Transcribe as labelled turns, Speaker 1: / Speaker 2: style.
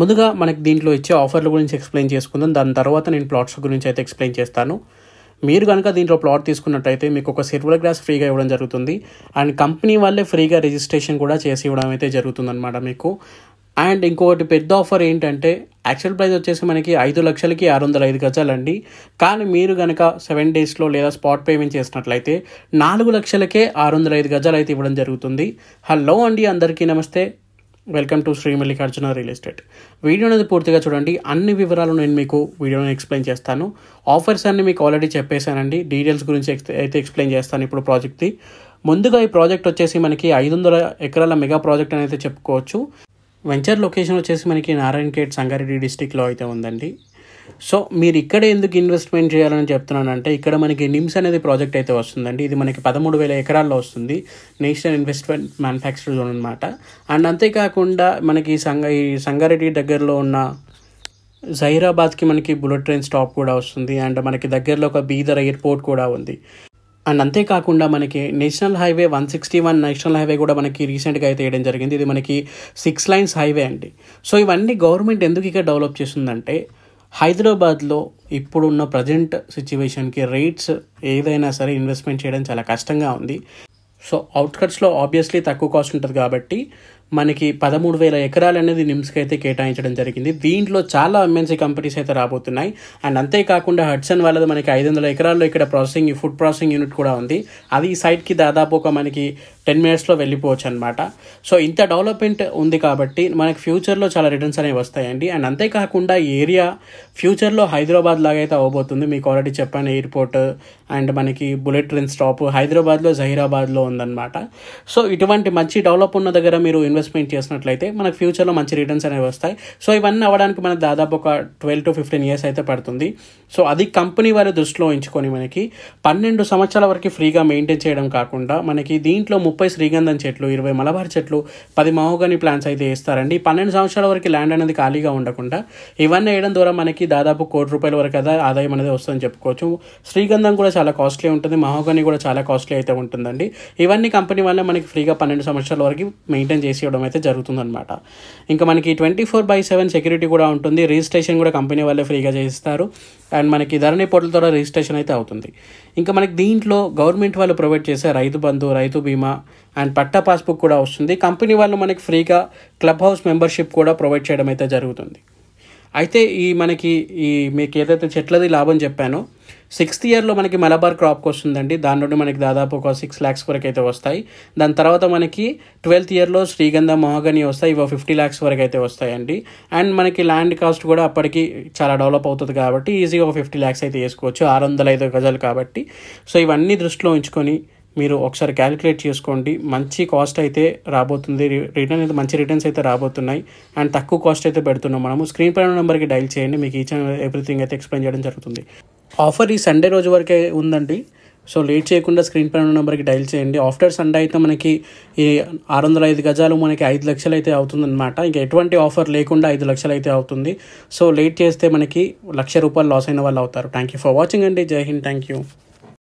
Speaker 1: ముందుగా మనకి దీంట్లో ఇచ్చే ఆఫర్ల గురించి ఎక్స్ప్లెయిన్ చేసుకుందాం దాని తర్వాత నేను ప్లాట్స్ గురించి అయితే ఎక్స్ప్లెయిన్ చేస్తాను మీరు కనుక దీంట్లో ప్లాట్ తీసుకున్నట్టయితే మీకు ఒక సిల్వర్ గ్లాస్ ఫ్రీగా ఇవ్వడం జరుగుతుంది అండ్ కంపెనీ వాళ్ళే ఫ్రీగా రిజిస్ట్రేషన్ కూడా చేసి ఇవ్వడం అయితే జరుగుతుందన్నమాట మీకు అండ్ ఇంకొకటి పెద్ద ఆఫర్ ఏంటంటే యాక్చువల్ ప్రైస్ వచ్చేసి మనకి ఐదు లక్షలకి ఆరు వందల ఐదు గజాలండి కానీ మీరు కనుక సెవెన్ డేస్లో లేదా స్పాట్ పేమెంట్ చేసినట్లయితే నాలుగు లక్షలకే ఆరు వందల ఐదు గజాలు అయితే ఇవ్వడం జరుగుతుంది హలో అండి అందరికీ నమస్తే welcome to Shri Mallikarjuna real estate video అనేది పూర్తిగా చూడండి అన్ని వివరాలు నేను మీకు వీడియోని ఎక్స్ప్లెయిన్ చేస్తాను ఆఫర్స్ అన్ని మీకు ఆల్రెడీ చెప్పేశానండి డీటెయిల్స్ గురించి అయితే ఎక్స్ప్లెయిన్ చేస్తాను ఇప్పుడు ప్రాజెక్ట్ది ముందుగా ఈ ప్రాజెక్ట్ వచ్చేసి మనకి ఐదు వందల ఎకరాల మెగా ప్రాజెక్ట్ అని అయితే చెప్పుకోవచ్చు వెంచర్ లొకేషన్ వచ్చేసి మనకి నారాయణ కేట్ సంగారెడ్డి డిస్టిక్లో అయితే ఉందండి సో మీరు ఇక్కడ ఎందుకు ఇన్వెస్ట్మెంట్ చేయాలని చెప్తున్నానంటే ఇక్కడ మనకి నిమ్స్ అనేది ప్రాజెక్ట్ అయితే వస్తుందండి ఇది మనకి పదమూడు వేల ఎకరాల్లో వస్తుంది నేషనల్ ఇన్వెస్ట్మెంట్ మ్యానుఫ్యాక్చర్ జోన్ అనమాట అండ్ అంతేకాకుండా మనకి సంగ ఈ సంగారెడ్డి దగ్గరలో ఉన్న జహీరాబాద్కి మనకి బుల్లెట్ ట్రైన్ స్టాప్ కూడా వస్తుంది అండ్ మనకి దగ్గరలో ఒక బీదర్ ఎయిర్పోర్ట్ కూడా ఉంది అండ్ అంతేకాకుండా మనకి national highway one sixty one national highway కూడా మనకి రీసెంట్గా అయితే వేయడం జరిగింది ఇది మనకి సిక్స్ లైన్స్ హైవే అండి సో ఇవన్నీ గవర్నమెంట్ ఎందుకు ఇక డెవలప్ చేసిందంటే హైదరాబాద్లో ఇప్పుడున్న ప్రజెంట్ సిచ్యువేషన్కి రేట్స్ ఏదైనా సరే ఇన్వెస్ట్మెంట్ చేయడం చాలా కష్టంగా ఉంది సో అవుట్కట్స్లో ఆబ్వియస్లీ తక్కువ కాస్ట్ ఉంటుంది కాబట్టి మనకి పదమూడు వేల ఎకరాలు అనేది నిమ్స్కి అయితే కేటాయించడం జరిగింది దీంట్లో చాలా ఎంఎన్సీ కంపెనీస్ అయితే రాబోతున్నాయి అండ్ అంతేకాకుండా హడ్సన్ వాళ్ళది మనకి ఐదు వందల ఎకరాల్లో ఇక్కడ ప్రాసెసింగ్ ఫుడ్ ప్రాసెసింగ్ యూనిట్ కూడా ఉంది అది ఈ సైట్కి దాదాపు ఒక మనకి టెన్ మినిట్స్లో వెళ్ళిపోవచ్చు అనమాట సో ఇంత డెవలప్మెంట్ ఉంది కాబట్టి మనకి ఫ్యూచర్లో చాలా రిటర్న్స్ అనేవి వస్తాయండి అండ్ అంతేకాకుండా ఏరియా ఫ్యూచర్లో హైదరాబాద్ లాగా అయితే అవ్వబోతుంది మీకు ఆల్రెడీ చెప్పాను ఎయిర్పోర్ట్ అండ్ మనకి బుల్లెట్ ట్రైన్ స్టాప్ హైదరాబాద్లో జహీరాబాద్లో ఉందన్నమాట సో ఇటువంటి మంచి డెవలప్ ఉన్న దగ్గర మీరు ఇన్వెస్ట్ ఇన్వెస్ట్మెంట్ చేసినట్లయితే మనకు ఫ్యూచర్లో మంచి రిటర్న్స్ అనేవి వస్తాయి సో ఇవన్నీ అవ్వడానికి మనకు దాదాపు ఒక ట్వెల్వ్ టు ఫిఫ్టీన్ ఇయర్స్ అయితే పడుతుంది సో అది కంపెనీ వారి దృష్టిలో ఉంచుకొని మనకి పన్నెండు సంవత్సరాల వరకు ఫ్రీగా మెయింటైన్ చేయడం కాకుండా మనకి దీంట్లో ముప్పై శ్రీగంధం చెట్లు ఇరవై మలబార్ చెట్లు పది మహోగని ప్లాన్స్ అయితే వేస్తారండి పన్నెండు సంవత్సరాల వరకు ల్యాండ్ అనేది ఖాళీగా ఉండకుండా ఇవన్నీ వేయడం ద్వారా మనకి దాదాపు కోటి రూపాయల వరకు కదా ఆదాయం అనేది వస్తుందని చెప్పుకోవచ్చు శ్రీగంధం కూడా చాలా కాస్ట్లీ ఉంటుంది మహోగని కూడా చాలా కాస్ట్లీ అయితే ఉంటుందండి ఇవన్నీ కంపెనీ వల్ల మనకి ఫ్రీగా పన్నెండు సంవత్సరాల వరకు మెయింటైన్ చేసి ఇవ్వడం అయితే జరుగుతుందనమాట ఇంకా మనకి twenty four by seven security కూడా ఉంటుంది రిజిస్ట్రేషన్ కూడా కంపెనీ వాళ్ళే ఫ్రీగా చేస్తారు అండ్ మనకి ధరణి పోర్టల్ ద్వారా రిజిస్ట్రేషన్ అయితే అవుతుంది ఇంకా మనకి దీంట్లో గవర్నమెంట్ వాళ్ళు ప్రొవైడ్ చేసే రైతు బంధు రైతు బీమా అండ్ పట్టా పాస్బుక్ కూడా వస్తుంది కంపెనీ వాళ్ళు మనకి ఫ్రీగా క్లబ్ హౌస్ మెంబర్షిప్ కూడా ప్రొవైడ్ చేయడం అయితే జరుగుతుంది అయితే ఈ మనకి ఈ మీకు ఏదైతే చెట్లది లాభం చెప్పానో సిక్స్త్ ఇయర్లో మనకి మలబార్ క్రాప్కి వస్తుందండి దాని నుండి మనకి దాదాపు ఒక సిక్స్ ల్యాక్స్ వరకు అయితే వస్తాయి దాని తర్వాత మనకి ట్వెల్త్ ఇయర్లో శ్రీగంధ మహాగని వస్తాయి ఇవో ఫిఫ్టీ ల్యాక్స్ వరకు అయితే వస్తాయండి అండ్ మనకి ల్యాండ్ కాస్ట్ కూడా అప్పటికి చాలా డెవలప్ అవుతుంది కాబట్టి ఈజీగా ఒక ఫిఫ్టీ ల్యాక్స్ అయితే వేసుకోవచ్చు ఆరు వందల ఐదు గజాలు కాబట్టి సో ఇవన్నీ దృష్టిలో ఉంచుకొని మీరు ఒకసారి క్యాలిక్యులేట్ చేసుకోండి మంచి కాస్ట్ అయితే రాబోతుంది రిటర్న్ అయితే మంచి రిటర్న్స్ అయితే రాబోతున్నాయి అండ్ తక్కువ కాస్ట్ అయితే పెడుతున్నాం మనము స్క్రీన్ పైన నెంబర్కి డైల్ చేయండి మీకు ఈచ్ అండ్ ఎవ్రీథింగ్ అయితే ఎక్స్ప్లెయిన్ చేయడం జరుగుతుంది ఆఫర్ ఈ సండే రోజు వరకే ఉందండి సో లేట్ చేయకుండా స్క్రీన్ పైన నెంబర్కి డైల్ చేయండి ఆఫ్టర్ సండే అయితే మనకి ఈ ఆరు వందల ఐదు గజాలు మనకి ఐదు లక్షలు అయితే అవుతుందన్నమాట ఇంకా ఎటువంటి ఆఫర్ లేకుండా ఐదు లక్షలు అయితే అవుతుంది సో లేట్ చేస్తే మనకి లక్ష రూపాయలు లాస్ అయిన వాళ్ళు అవుతారు థ్యాంక్ యూ ఫర్ వాచింగ్ అండి జై హింద్ థ్యాంక్ యూ